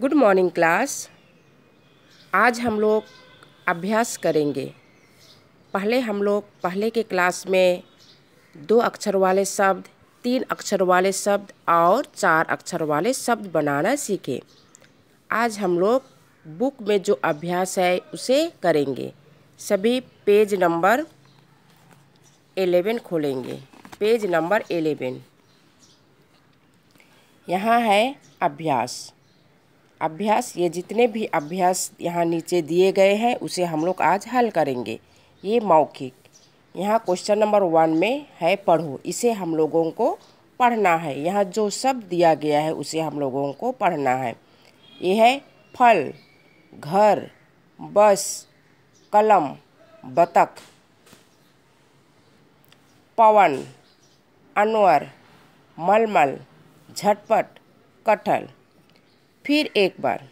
good morning class आज हम लोग अभ्यास करेंगे पहले हम लोग पहले के क्लास में दो अक्षर वाले शब्द तीन अक्षर वाले शब्द और चार अक्षर वाले शब्द बनाना सीखे आज हम लोग बुक में जो अभ्यास है उसे करेंगे सभी पेज नंबर एलेवन खोलेंगे पेज नंबर एलेवन यहाँ है अभ्यास अभ्यास ये जितने भी अभ्यास यहाँ नीचे दिए गए हैं उसे हम लोग आज हल करेंगे ये मौखिक यहाँ क्वेश्चन नंबर वन में है पढ़ो इसे हम लोगों को पढ़ना है यहाँ जो शब्द दिया गया है उसे हम लोगों को पढ़ना है ये है फल घर बस कलम बतख पवन अनवर मलमल झटपट कटहल फिर एक बार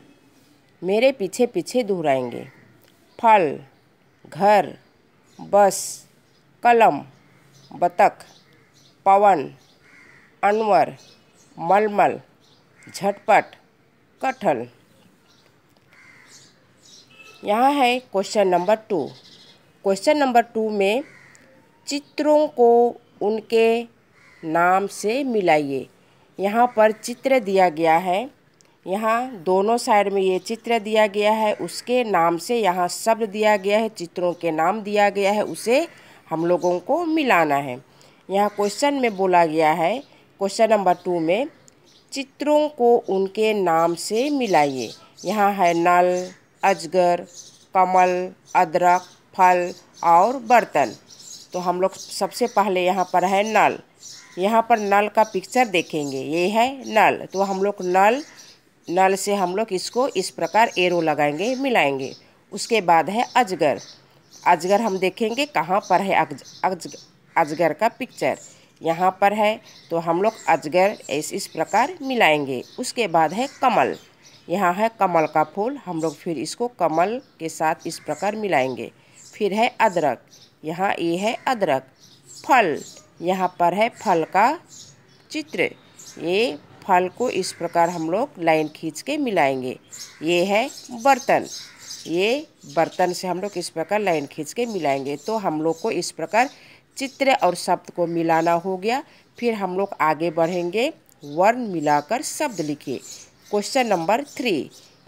मेरे पीछे पीछे दोहराएंगे फल घर बस कलम बतख पवन अनवर मलमल झटपट कटहल यहाँ है question number two question number two में चित्रों को उनके नाम से मिलाइए यहाँ पर चित्र दिया गया है यहाँ दोनों साइड में ये चित्र दिया गया है उसके नाम से यहाँ शब्द दिया गया है चित्रों के नाम दिया गया है उसे हम लोगों को मिलाना है यहाँ क्वेश्चन में बोला गया है क्वेश्चन नंबर टू में चित्रों को उनके नाम से मिलाइए यहाँ है नल अजगर कमल अदरक फल और बर्तन तो हम लोग सबसे पहले यहाँ पर है नल यहाँ पर नल का पिक्चर देखेंगे ये है नल तो हम लोग नल नल से हम लोग इसको इस प्रकार एरो लगाएंगे मिलाएंगे उसके बाद है अजगर अजगर हम देखेंगे कहाँ पर है अज, अजगर का पिक्चर यहाँ पर है तो हम लोग अजगर इस इस प्रकार मिलाएंगे उसके बाद है कमल यहाँ है कमल का फूल हम लोग फिर इसको कमल के साथ इस प्रकार मिलाएंगे फिर है अदरक यहाँ ये है अदरक फल यहाँ पर है फल का चित्र ये फल को इस प्रकार हम लोग लाइन खींच के मिलाएंगे ये है बर्तन ये बर्तन से हम लोग इस प्रकार लाइन खींच के मिलाएंगे तो हम लोग को इस प्रकार चित्र और शब्द को मिलाना हो गया फिर हम लोग आगे बढ़ेंगे वर्ण मिलाकर शब्द लिखिए क्वेश्चन नंबर थ्री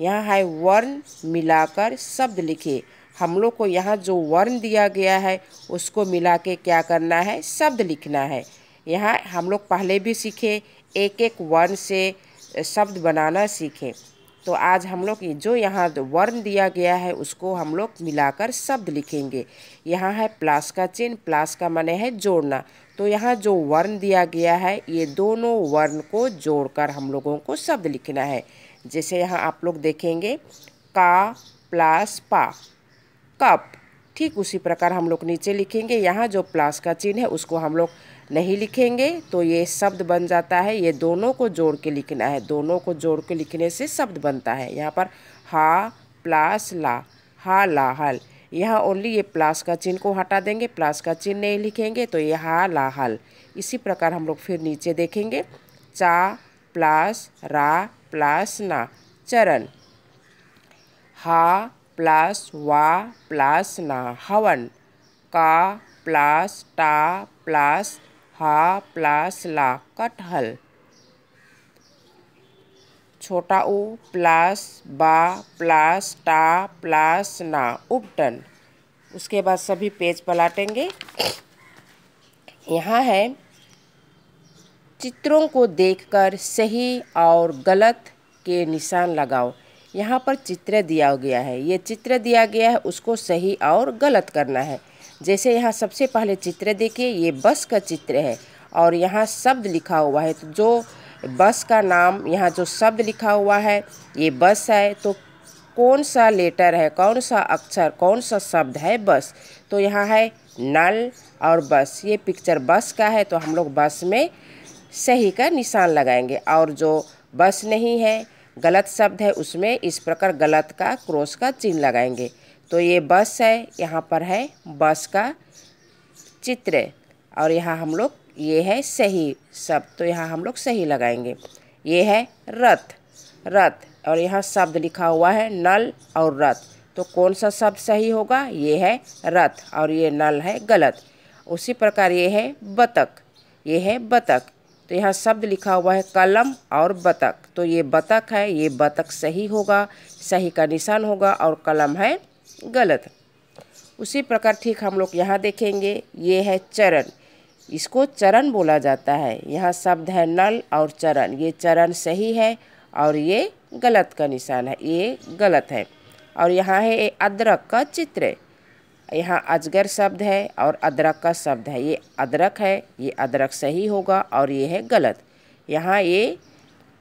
यहाँ है वर्ण मिलाकर शब्द लिखिए हम लोग को यहाँ जो वर्ण दिया गया है उसको मिला के क्या करना है शब्द लिखना है यहाँ हम लोग पहले भी सीखे एक एक वर्ण से शब्द बनाना सीखें तो आज हम लोग जो यहाँ वर्ण दिया गया है उसको हम लोग मिलाकर शब्द लिखेंगे यहाँ है प्लास का चिन्ह प्लास का माने है जोड़ना तो यहाँ जो वर्ण दिया गया है ये दोनों वर्ण को जोड़कर हम लोगों को शब्द लिखना है जैसे यहाँ आप लोग देखेंगे का प्लास पा कप ठीक उसी प्रकार हम लोग नीचे लिखेंगे यहाँ जो प्लास का चिन्ह है उसको हम लोग नहीं लिखेंगे तो ये शब्द बन जाता है ये दोनों को जोड़ के लिखना है दोनों को जोड़ के लिखने से शब्द बनता है यहाँ पर हा प्लास ला हा ला हल यहाँ ओनली ये प्लास का चिन्ह को हटा देंगे प्लास का चिन्ह नहीं लिखेंगे तो ये हा ला हल इसी प्रकार हम लोग फिर नीचे देखेंगे चा प्लास रा प्लास ना चरण हा प्लास वा प्लास ना हवन का प्लास टा प्लास हा प्लस ला कटहल छोटा उ प्लस बा प्लस टा प्लस ना उपटन उसके बाद सभी पेज पलाटेंगे यहाँ है चित्रों को देखकर सही और गलत के निशान लगाओ यहाँ पर चित्र दिया गया है ये चित्र दिया गया है उसको सही और गलत करना है जैसे यहाँ सबसे पहले चित्र देखिए ये बस का चित्र है और यहाँ शब्द लिखा हुआ है तो जो बस का नाम यहाँ जो शब्द लिखा हुआ है ये बस है तो कौन सा लेटर है कौन सा अक्षर कौन सा शब्द है बस तो यहाँ है नल और बस ये पिक्चर बस का है तो हम लोग बस में सही का निशान लगाएंगे और जो बस नहीं है गलत शब्द है उसमें इस प्रकार गलत का क्रोस का चिन्ह लगाएंगे तो ये बस है यहाँ पर है बस का चित्र और यहाँ हम लोग ये है सही शब्द तो यहाँ हम लोग सही लगाएंगे ये है रथ रथ और यहाँ शब्द लिखा हुआ है नल और रथ तो कौन सा शब्द सही होगा ये है रथ और ये नल है गलत उसी प्रकार ये है बतख ये है बतख तो यहाँ शब्द लिखा हुआ है कलम और बतख तो ये बतख है ये बतख सही होगा सही का निशान होगा और कलम है गलत उसी प्रकार ठीक हम लोग यहाँ देखेंगे ये है चरण इसको चरण बोला जाता है यहाँ शब्द है नल और चरण ये चरण सही है और ये गलत का निशान है ये गलत है और यहाँ है अदरक का चित्र यहाँ अजगर शब्द है और अदरक का शब्द है ये अदरक है ये अदरक सही होगा और ये है गलत यहाँ ये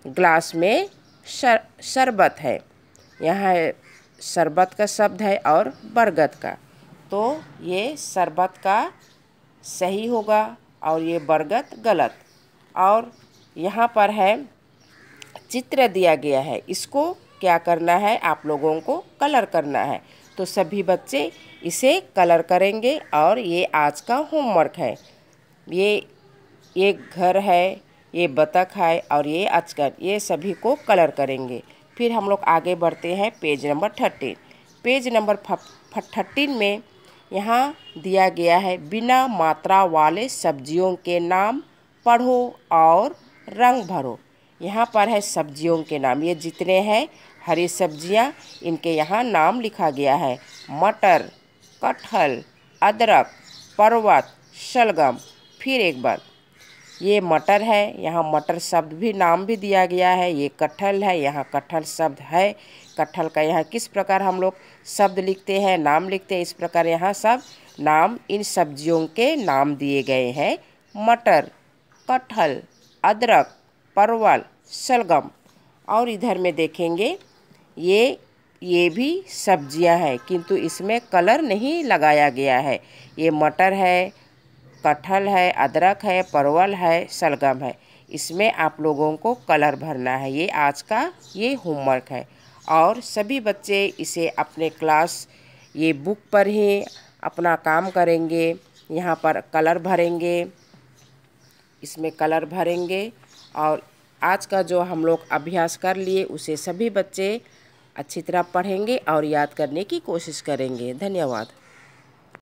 ग्लास में शर शरबत है यहाँ शरबत का शब्द है और बरगद का तो ये शरबत का सही होगा और ये बरगद गलत और यहाँ पर है चित्र दिया गया है इसको क्या करना है आप लोगों को कलर करना है तो सभी बच्चे इसे कलर करेंगे और ये आज का होमवर्क है ये एक घर है ये बतख है और ये अचकर ये सभी को कलर करेंगे फिर हम लोग आगे बढ़ते हैं page number thirteen page number thirteen में यहाँ दिया गया है बिना मात्रा वाले सब्जियों के नाम पढ़ो और रंग भरो यहाँ पर है सब्जियों के नाम ये जितने हैं हरी सब्जियाँ इनके यहाँ नाम लिखा गया है मटर कटहल अदरक पर्वत शलगम फिर एक बार ये मटर है यहाँ मटर शब्द भी नाम भी दिया गया है ये कटहल है यहाँ कटहल शब्द है कटहल का यहाँ किस प्रकार हम लोग शब्द लिखते हैं नाम लिखते हैं इस प्रकार यहाँ सब नाम इन सब्जियों के नाम दिए गए हैं मटर कटहल अदरक परवल शलगम और इधर में देखेंगे ये ये भी सब्जियां हैं किंतु इसमें कलर नहीं लगाया गया है ये मटर है कटहल है अदरक है परवल है शलगम है इसमें आप लोगों को कलर भरना है ये आज का ये होमवर्क है और सभी बच्चे इसे अपने क्लास ये बुक पर ही अपना काम करेंगे यहाँ पर कलर भरेंगे इसमें कलर भरेंगे और आज का जो हम लोग अभ्यास कर लिए उसे सभी बच्चे अच्छी तरह पढ़ेंगे और याद करने की कोशिश करेंगे धन्यवाद